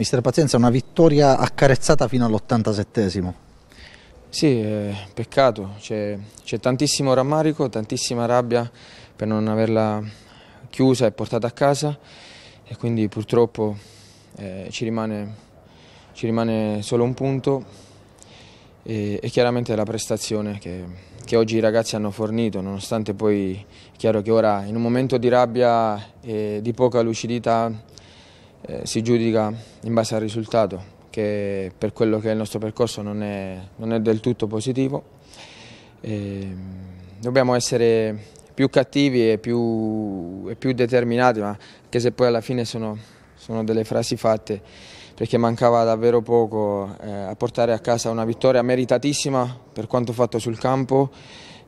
Mister Pazienza, una vittoria accarezzata fino all'87esimo. Sì, eh, peccato, c'è, tantissimo rammarico, tantissima rabbia per non averla chiusa e portata a casa e quindi purtroppo eh, ci, rimane, ci, rimane, solo un punto e, e chiaramente la prestazione che, che, oggi i ragazzi hanno fornito, nonostante poi è chiaro che ora in un momento di rabbia e di poca lucidità eh, si giudica in base al risultato che per quello che è il nostro percorso non è, non è del tutto positivo. E ehm, dobbiamo essere più cattivi e più, e più, determinati, ma anche se poi alla fine sono, sono delle frasi fatte, perché mancava davvero poco eh, a portare a casa una vittoria meritatissima per quanto fatto sul campo.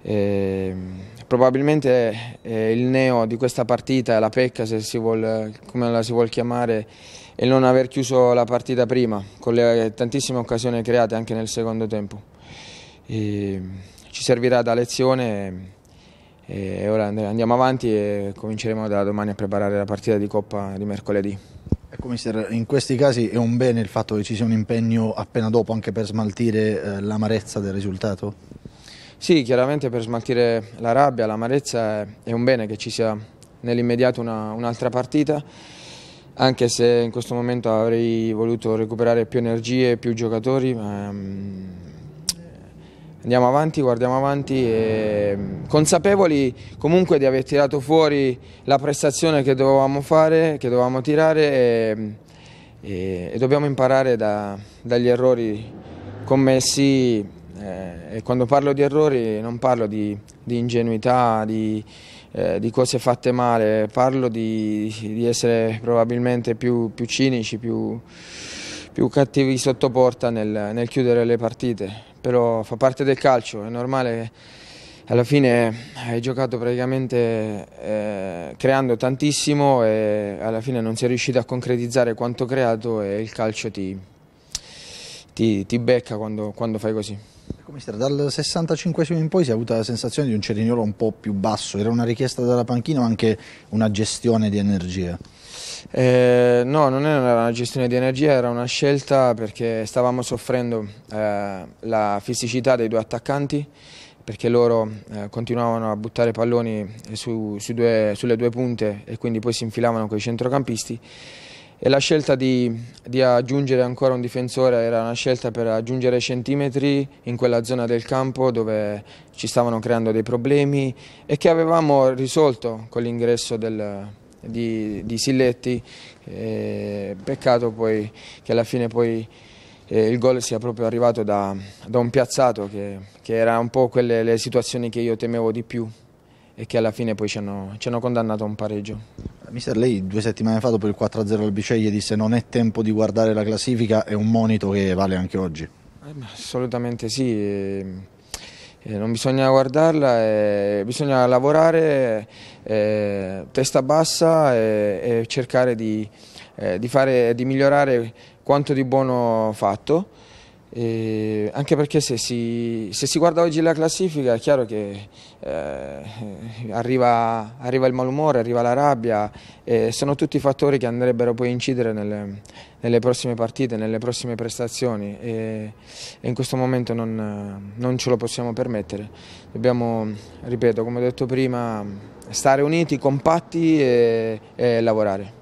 E, ehm, probabilmente eh, il neo di questa partita, la pecca se si vuol, come la si vuol chiamare, è non aver chiuso la partita prima, con le tantissime occasioni create anche nel secondo tempo. E ci servirà da lezione e, e ora andiamo avanti e cominceremo da domani a preparare la partita di Coppa di mercoledì. Ecco, mister, in questi casi è un bene il fatto che ci sia un impegno appena dopo anche per smaltire eh, l'amarezza del risultato? Sì, chiaramente per smaltire la rabbia, l'amarezza è un bene che ci sia nell'immediato un'altra un partita, anche se in questo momento avrei voluto recuperare più energie, più giocatori. Mm, andiamo avanti, guardiamo avanti, e mm, consapevoli comunque di aver tirato fuori la prestazione che dovevamo fare, che dovevamo tirare e, mm, e, e dobbiamo imparare da, dagli errori commessi eh, e quando parlo di errori non parlo di, di ingenuità, di, eh, di, cose fatte male, parlo di, di essere probabilmente più, più cinici, più, più, cattivi sotto porta nel, nel, chiudere le partite. Però fa parte del calcio, è normale che alla fine hai giocato praticamente eh, creando tantissimo e alla fine non sei riuscito a concretizzare quanto creato e il calcio ti, ti, ti becca quando, quando fai così. Mister, dal 65 in poi si è avuta la sensazione di un Cerignolo un po' più basso, era una richiesta dalla panchina o anche una gestione di energia? Eh, no, non era una gestione di energia, era una scelta perché stavamo soffrendo eh, la fisicità dei due attaccanti perché loro eh, continuavano a buttare palloni su, su due, sulle due punte e quindi poi si infilavano con i centrocampisti e la scelta di, di, aggiungere ancora un difensore era una scelta per aggiungere centimetri in quella zona del campo dove ci stavano creando dei problemi e che avevamo risolto con l'ingresso di, di, Silletti, eh, peccato poi che alla fine poi eh, il gol sia proprio arrivato da, da un piazzato che, che era un po' quelle le situazioni che io temevo di più e che alla fine poi ci hanno, ci hanno condannato a un pareggio. Mister, lei due settimane fa dopo il 4-0 al Biceglie disse non è tempo di guardare la classifica, è un monito che vale anche oggi. Eh, assolutamente sì, eh, non bisogna guardarla, eh, bisogna lavorare testa bassa e, cercare di, eh, di, fare, di migliorare quanto di buono fatto. E eh, anche perché se si, se si, guarda oggi la classifica è chiaro che eh, arriva, arriva, il malumore, arriva la rabbia, e sono tutti fattori che andrebbero poi a incidere nelle, nelle prossime partite, nelle prossime prestazioni e, e in questo momento non, non, ce lo possiamo permettere. Dobbiamo, ripeto, come ho detto prima, stare uniti, compatti e, e lavorare.